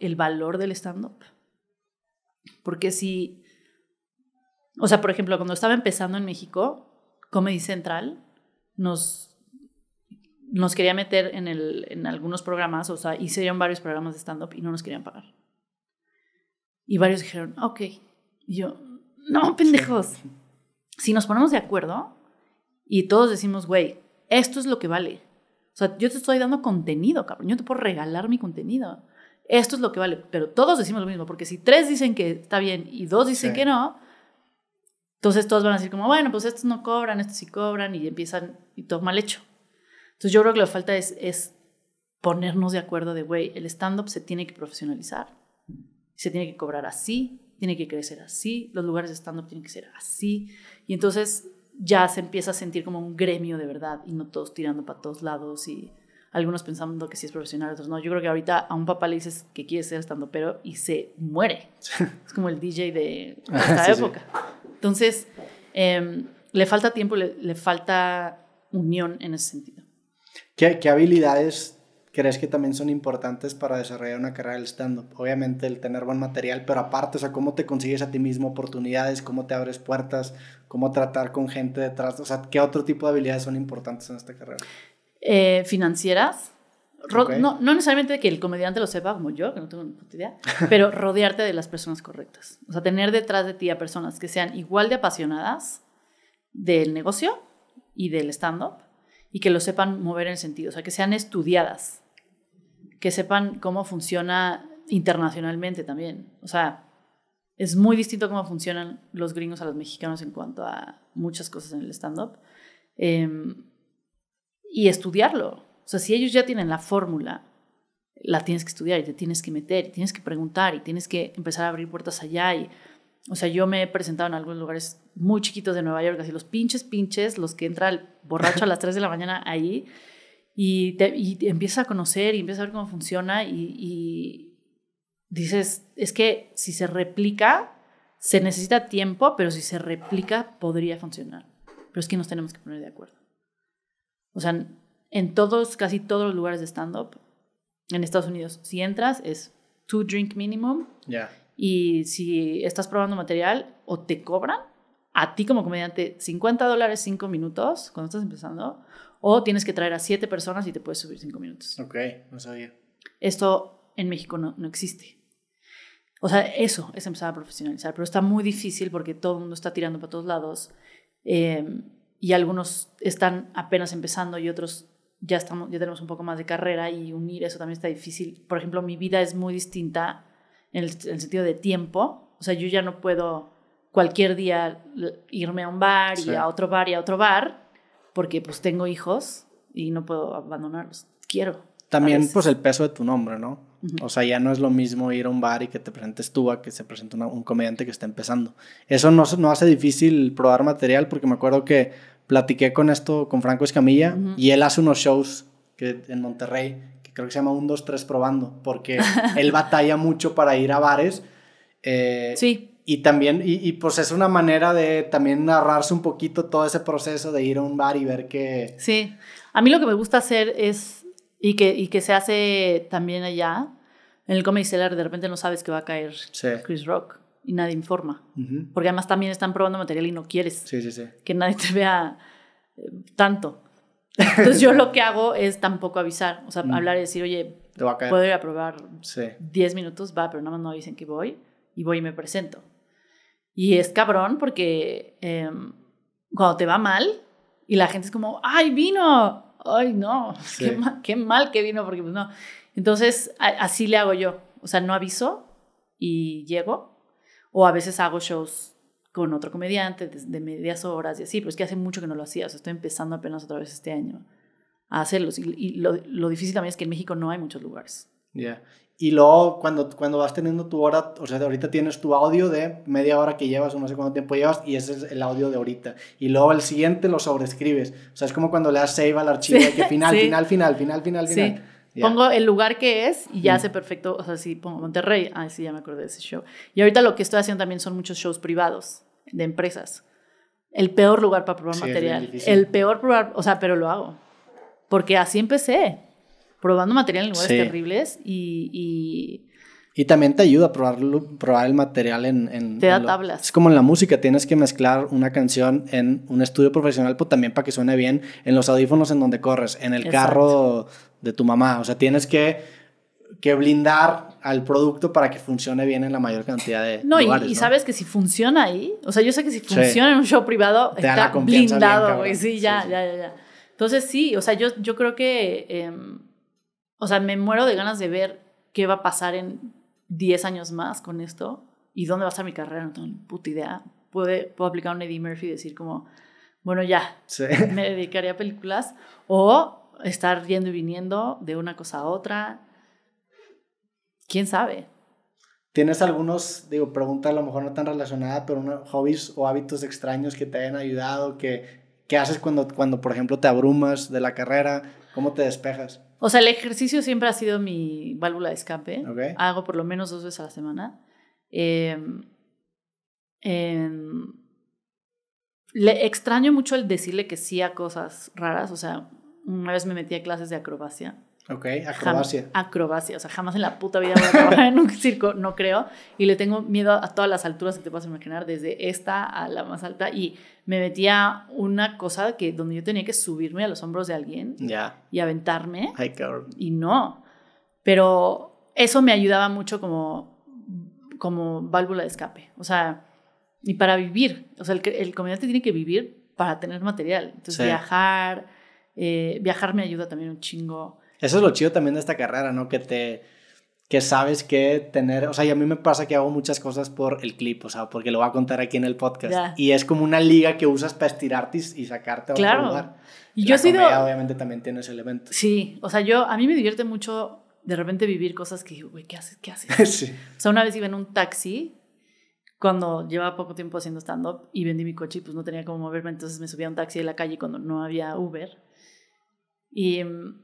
el valor del stand-up. Porque si, o sea, por ejemplo, cuando estaba empezando en México, Comedy Central nos, nos quería meter en, algunos programas, o sea, hicieron varios programas de stand-up y no nos querían pagar. Y varios dijeron, ah, ok. yo, no, pendejos. Si nos ponemos de acuerdo y todos decimos, güey, esto es lo que vale. O sea, yo te estoy dando contenido, cabrón. Yo te puedo regalar mi contenido esto es lo que vale. Pero todos decimos lo mismo, porque si tres dicen que está bien y dos dicen que no, entonces todos van a decir como, bueno, pues estos no cobran, estos sí cobran y empiezan y todo mal hecho. Entonces yo creo que lo falta es, es ponernos de acuerdo de, güey, el stand-up se tiene que profesionalizar, se tiene que cobrar así, tiene que crecer así, los lugares de stand-up tienen que ser así. Y entonces ya se empieza a sentir como un gremio de verdad y no todos tirando para todos lados y algunos pensando que sí es profesional, otros no. Yo creo que ahorita a un papá le dices que quiere ser estando pero y se muere. es como el DJ de esta época. Entonces, em, le falta tiempo, le, falta unión en ese sentido. ¿Qué, ¿Qué, habilidades crees que también son importantes para desarrollar una carrera del stand-up? Obviamente el tener buen material, pero aparte, o sea, cómo te consigues a ti mismo oportunidades, cómo te abres puertas, cómo tratar con gente detrás, o sea, ¿qué otro tipo de habilidades son importantes en esta carrera? Eh, financieras. No, no, necesariamente que el comediante lo sepa como yo, que no tengo ni idea, pero rodearte de las personas correctas. O sea, tener detrás de ti a personas que sean igual de apasionadas del negocio y del stand-up y que lo sepan mover en el sentido. O sea, que sean estudiadas, que sepan cómo funciona internacionalmente también. O sea, es muy distinto cómo funcionan los gringos a los mexicanos en cuanto a muchas cosas en el stand-up. Em, y estudiarlo. O sea, si ellos ya tienen la fórmula, la tienes que estudiar y te tienes que meter y tienes que preguntar y tienes que empezar a abrir puertas allá y o sea, yo me he presentado en algunos lugares muy chiquitos de Nueva York, así los pinches pinches, los que entra el borracho a las 3 de la mañana ahí y, te, empiezas a conocer y empiezas a ver cómo funciona y, dices, es que si se replica, se necesita tiempo, pero si se replica podría funcionar. Pero es que nos tenemos que poner de acuerdo. O sea, en todos, casi todos los lugares de stand-up en Estados Unidos, si entras es two drink minimum. Ya. Y si estás probando material o te cobran a ti como comediante 50 dólares 5 minutos cuando estás empezando, o tienes que traer a 7 personas y te puedes subir 5 minutos. Ok, no sabía. Esto en México no, no existe. O sea, eso es empezar a profesionalizar, pero está muy difícil porque todo el mundo está tirando para todos lados. Eh, y algunos están apenas empezando y otros ya, estamos, ya tenemos un poco más de carrera y unir eso también está difícil. Por ejemplo, mi vida es muy distinta en el, sentido de tiempo. O sea, yo ya no puedo cualquier día irme a un bar y a otro bar y a otro bar porque pues tengo hijos y no puedo abandonarlos. Quiero. También pues el peso de tu nombre, ¿no? O sea, ya no es lo mismo ir a un bar y que te presentes tú a que se presente un comediante que está empezando. Eso no, no hace difícil probar material porque me acuerdo que platiqué con esto con Franco Escamilla y él hace unos shows que, en Monterrey que creo que se llama 1, 2, 3 probando porque él batalla mucho para ir a bares. Eh, sí. Y también, y, pues es una manera de también narrarse un poquito todo ese proceso de ir a un bar y ver que... Sí, a mí lo que me gusta hacer es y que, y que se hace también allá. En el Comedy Cellar de repente no sabes que va a caer Chris Rock y nadie informa. Porque además también están probando material y no quieres que nadie te vea eh, tanto. Entonces yo lo que hago es tampoco avisar, o sea, hablar y decir, oye, te va a caer. puedo ir a probar 10 minutos, va, pero nada más no dicen que voy y voy y me presento. Y es cabrón porque em, cuando te va mal y la gente es como, ay, vino, ay, no, qué, mal, que vino, porque pues no. Entonces, así le hago yo. O sea, no aviso y llego. O a veces hago shows con otro comediante de, medias horas y así, pero es que hace mucho que no lo hacía. O sea, estoy empezando apenas otra vez este año a hacerlos. Y, lo, difícil también es que en México no hay muchos lugares. Ya. Y luego cuando, cuando vas teniendo tu hora, o sea, ahorita tienes tu audio de media hora que llevas o no sé cuánto tiempo llevas y ese es el audio de ahorita. Y luego el siguiente lo sobrescribes. O sea, es como cuando le das save al archivo que final, final, final, final, final, sí. Pongo el lugar que es y ya hace perfecto, o sea, si pongo Monterrey, ah, sí, ya me acordé de ese show. Y ahorita lo que estoy haciendo también son muchos shows privados de empresas. El peor lugar para probar material. El peor probar, o sea, pero lo hago. Porque así empecé probando material en lugares terribles y, y... Y también te ayuda a probarlo, probar el material en... te da tablas. Es como en la música, tienes que mezclar una canción en un estudio profesional, pero pues, también para que suene bien, en los audífonos en donde corres, en el carro de tu mamá. O sea, tienes que, que blindar al producto para que funcione bien en la mayor cantidad de no, lugares, y, y sabes que si funciona ahí, o sea, yo sé que si funciona en un show privado, está blindado, güey. Sí, ya, ya, ya, Entonces sí, o sea, yo, yo creo que... Em, o sea, me muero de ganas de ver qué va a pasar en 10 años más con esto y dónde va a estar mi carrera. No tengo ni puta idea. Puede, puedo aplicar un Eddie Murphy y decir como, bueno, ya, me dedicaría a películas. O estar yendo y viniendo de una cosa a otra. ¿Quién sabe? ¿Tienes algunos, digo, preguntas a lo mejor no tan relacionadas pero unos hobbies o hábitos extraños que te hayan ayudado? ¿Qué, qué haces cuando, cuando, por ejemplo, te abrumas de la carrera? ¿Cómo te despejas? O sea, el ejercicio siempre ha sido mi válvula de escape. Hago por lo menos dos veces a la semana. Em, em, le extraño mucho el decirle que sí a cosas raras. O sea, una vez me metí a clases de acrobacia Ok, acrobacia. acrobacia, o sea, jamás en la puta vida voy a trabajar en un circo, no creo. Y le tengo miedo a todas las alturas que te puedas imaginar, desde esta a la más alta. Y me metía una cosa que donde yo tenía que subirme a los hombros de alguien y aventarme. Y no. Pero eso me ayudaba mucho como, como válvula de escape. O sea, y para vivir. O sea, el, el comediante tiene que vivir para tener material. Entonces, viajar, eh, viajar me ayuda también un chingo eso es lo chido también de esta carrera, ¿no? Que te que sabes que tener, o sea, y a mí me pasa que hago muchas cosas por el clip, o sea, porque lo voy a contar aquí en el podcast. Y es como una liga que usas para estirarte y, sacarte a otro Y yo sí obviamente también tiene ese elemento. Sí, o sea, yo, a mí me divierte mucho de repente vivir cosas que, güey, ¿qué haces? ¿Qué haces? sí. O sea, una vez iba en un taxi cuando llevaba poco tiempo haciendo stand-up y vendí mi coche y pues no tenía cómo moverme, entonces me subía a un taxi de la calle cuando no había Uber. Y mm,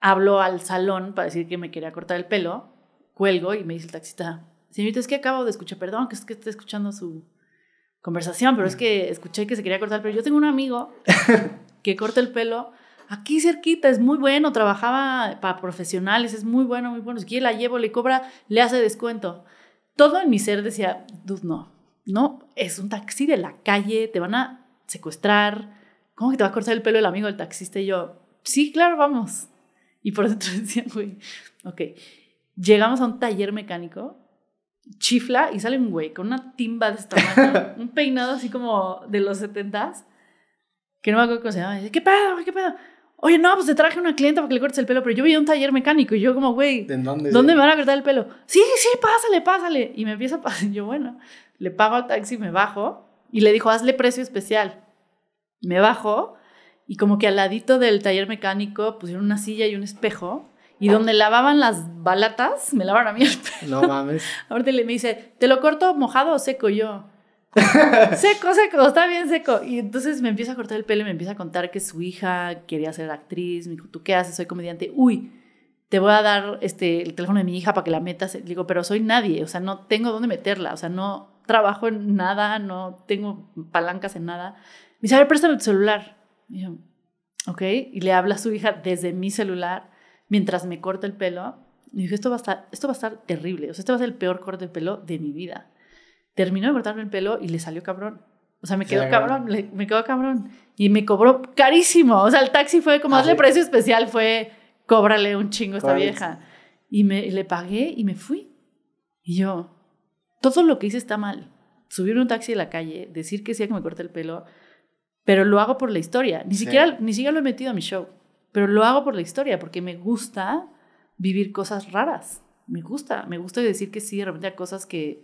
hablo al salón para decir que me quería cortar el pelo, cuelgo y me dice el taxista, señorita, es que acabo de escuchar, perdón, que es que escuchando su conversación, pero es que escuché que se quería cortar el pelo. Yo tengo un amigo que corta el pelo aquí cerquita, es muy bueno, trabajaba para profesionales, es muy bueno, muy bueno. Si quiere la llevo, le cobra, le hace descuento. Todo en mi ser decía, no, no, es un taxi de la calle, te van a secuestrar, ¿cómo que te va a cortar el pelo el amigo del taxista? Y yo, sí, claro, vamos. Y por eso decía, güey, ok, llegamos a un taller mecánico, chifla y sale un güey con una timba de esta un peinado así como de los setentas, que no me acuerdo cómo se llama. Y dice, ¿qué pedo, güey, qué pedo? Oye, no, pues te traje una clienta para que le cortes el pelo, pero yo vi un taller mecánico y yo como, güey, dónde, ¿dónde me van a cortar el pelo? Sí, sí, pásale, pásale. Y me empieza a pasar, yo, bueno, le pago al taxi, me bajo y le dijo, hazle precio especial. Me bajo y como que al ladito del taller mecánico pusieron una silla y un espejo. Y ah. donde lavaban las balatas, me lavan a mí el pelo. No mames. Ahorita me dice, ¿te lo corto mojado o seco yo? seco, seco, está bien seco. Y entonces me empieza a cortar el pelo y me empieza a contar que su hija quería ser actriz. Me dijo, ¿tú qué haces? Soy comediante. Uy, te voy a dar este, el teléfono de mi hija para que la metas. Le digo, pero soy nadie, o sea, no tengo dónde meterla, o sea, no trabajo en nada, no tengo palancas en nada. Me dice, a ver, préstame tu celular. Y yo, ok, y le habla a su hija desde mi celular mientras me corta el pelo. Y dije, esto va, a estar, esto va a estar terrible, o sea, este va a ser el peor corte de pelo de mi vida. Terminó de cortarme el pelo y le salió cabrón. O sea, me quedó cabrón, me quedó cabrón. Y me cobró carísimo. O sea, el taxi fue como, hazle ah, precio especial, fue, cóbrale un chingo a esta vieja. Y me le pagué y me fui. Y yo, todo lo que hice está mal. Subir un taxi a la calle, decir que sí que me corta el pelo, pero lo hago por la historia. Ni siquiera, ni siquiera lo he metido a mi show, pero lo hago por la historia, porque me gusta vivir cosas raras. Me gusta, me gusta decir que sí de repente a cosas que...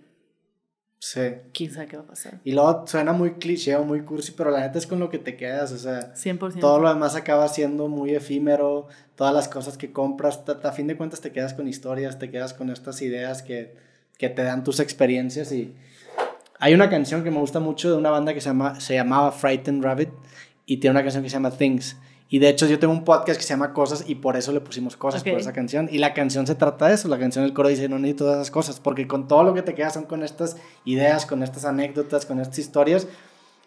Sí. ¿Quién sabe qué va a pasar? Y luego suena muy cliché muy cursi, pero la neta es con lo que te quedas, o sea... 100%. Todo lo demás acaba siendo muy efímero, todas las cosas que compras, a fin de cuentas te quedas con historias, te quedas con estas ideas que, que te dan tus experiencias y... Hay una canción que me gusta mucho de una banda que se, llama, se llamaba Frightened Rabbit y tiene una canción que se llama Things. Y de hecho yo tengo un podcast que se llama Cosas y por eso le pusimos cosas por esa canción. Y la canción se trata de eso, la canción del coro dice no necesito todas esas cosas, porque con todo lo que te quedas son con estas ideas, con estas anécdotas, con estas historias.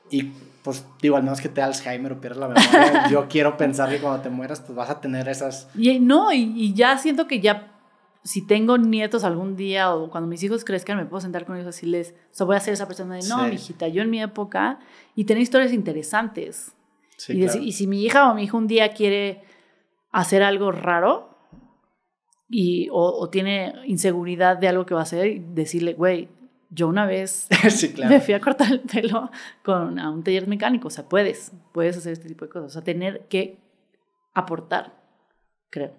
Y pues digo, al menos que te da Alzheimer o pierdas la memoria, yo quiero pensar que cuando te mueras pues vas a tener esas... Y, no, y ya siento que ya si tengo nietos algún día o cuando mis hijos crezcan, me puedo sentar con ellos y les, o sea, voy a ser esa persona de, no, mi mijita, yo en mi época, y tener historias interesantes. y, si mi hija o mi hijo un día quiere hacer algo raro y, o, tiene inseguridad de algo que va a hacer, decirle, güey, yo una vez me fui a cortar el pelo con, a un taller mecánico. O sea, puedes, puedes hacer este tipo de cosas. O sea, tener que aportar, creo.